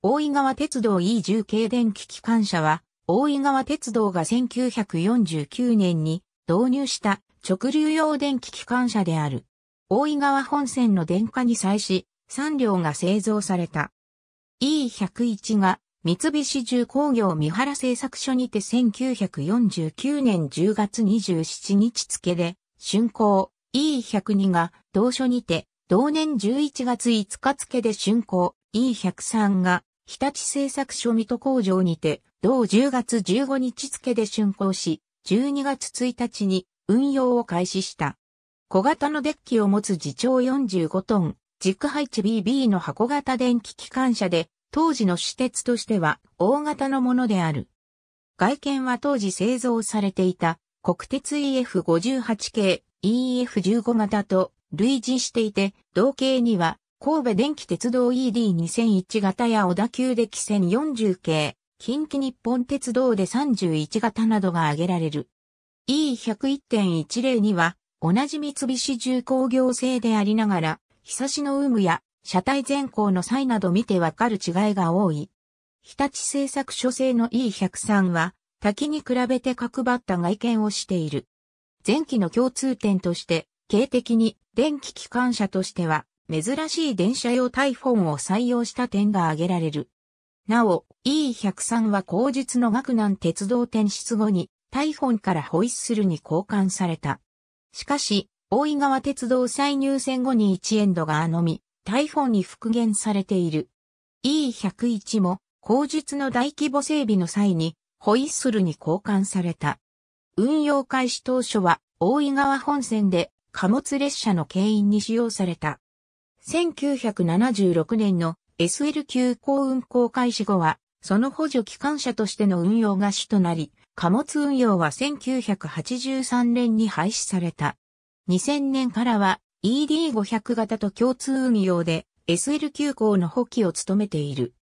大井川鉄道 E10 系電気機関車は、大井川鉄道が1949年に導入した直流用電気機関車である。大井川本線の電化に際し、3両が製造された。E101 が三菱重工業三原製作所にて1949年10月27日付で、竣工 E102 が同所にて同年11月5日付で竣工 E103 が日立製作所水戸工場にて、同10月15日付で竣工し、12月1日に運用を開始した。小型のデッキを持つ自長45トン、軸配置 BB の箱型電気機関車で、当時の私鉄としては大型のものである。外見は当時製造されていた国鉄 EF58 系 EF15 型と類似していて、同型には神戸電気鉄道 ED2001 型や小田急歴戦40系、近畿日本鉄道で31型などが挙げられる。E101.10 には、同じ三菱重工業製でありながら、日差しの有無や車体前行の際など見てわかる違いが多い。日立製作所製の E103 は、滝に比べて角張った外見をしている。前期の共通点として、軽的に電気機関車としては珍しい電車用タイフォンを採用した点が挙げられる。なお、E103 は後日の学南鉄道転出後に、タイフォンからホイッスルに交換された。しかし、大井川鉄道再入線後に1エンドがあのみ、タイフォンに復元されている。E101 も、後日の大規模整備の際に、ホイッスルに交換された。運用開始当初は、大井川本線で貨物列車の牽引に使用された。1976年の SL 級港運航開始後は、その補助機関車としての運用が主となり、貨物運用は1983年に廃止された。2000年からは ED500 型と共通運用で SL 急行の補給を務めている。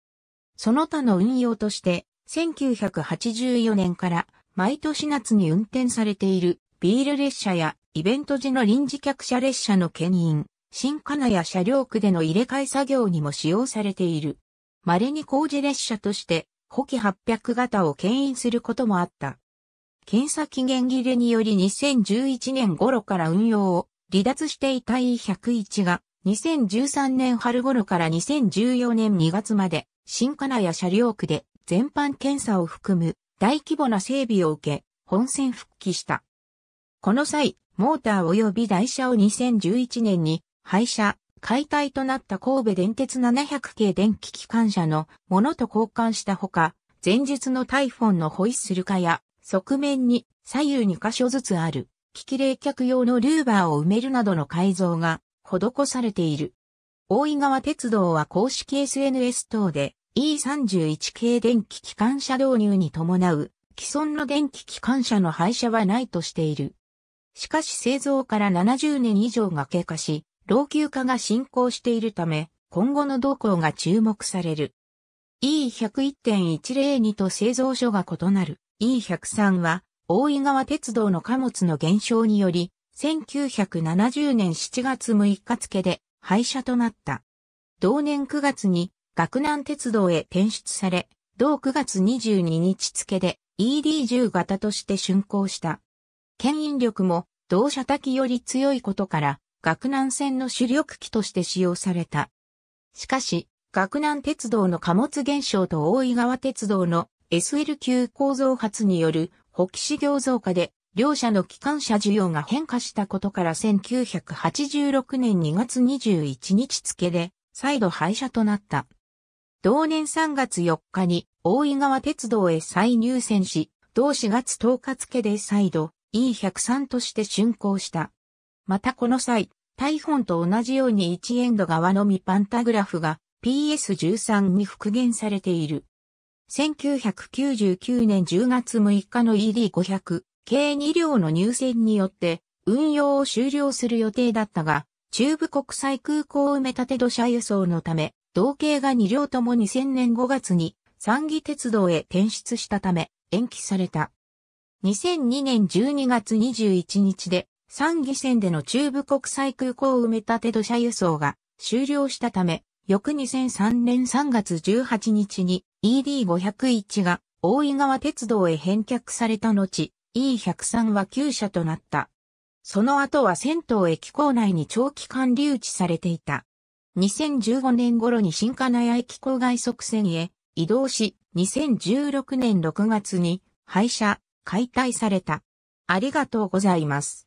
その他の運用として、1984年から毎年夏に運転されているビール列車やイベント時の臨時客車列車の牽引、新金谷車両区での入れ替え作業にも使用されている。稀に工事列車として、補機800型を牽引することもあった。検査期限切れにより2011年頃から運用を離脱していた E101 が2013年春頃から2014年2月まで新金谷車両区で全般検査を含む大規模な整備を受け本線復帰した。この際、モーター及び台車を2011年に廃車、解体となった神戸電鉄700系電気機関車のものと交換したほか、前述のタイフォンのホイッスル化や、側面に左右2箇所ずつある、機器冷却用のルーバーを埋めるなどの改造が施されている。大井川鉄道は公式 SNS 等で E31 系電気機関車導入に伴う既存の電気機関車の廃車はないとしている。しかし製造から70年以上が経過し、老朽化が進行しているため、今後の動向が注目される。E101.102 と製造所が異なる E103 は、大井川鉄道の貨物の減少により、1970年7月6日付で廃車となった。同年9月に学南鉄道へ転出され、同9月22日付で ED10 型として竣工した。牽引力も同車滝より強いことから学南線の主力機として使用された。しかし、学南鉄道の貨物減少と大井川鉄道の SL 級構造発による北騎業増加で、両社の機関車需要が変化したことから1986年2月21日付で、再度廃車となった。同年3月4日に大井川鉄道へ再入線し、同4月10日付で再度 E103 として竣工した。またこの際、大本と同じように1エンド側のみパンタグラフが PS13 に復元されている。1999年10月6日の ED500、系2両の入線によって運用を終了する予定だったが、中部国際空港埋め立て土砂輸送のため、同系が2両とも2000年5月に三義鉄道へ転出したため延期された。2002年12月21日で三義線での中部国際空港埋め立て土砂輸送が終了したため、翌2003年3月18日に ED501 が大井川鉄道へ返却された後、E103 は旧車となった。その後は銭湯駅構内に長期間留置されていた。2015年頃に新金谷駅構外側線へ移動し、2016年6月に廃車、解体された。ありがとうございます。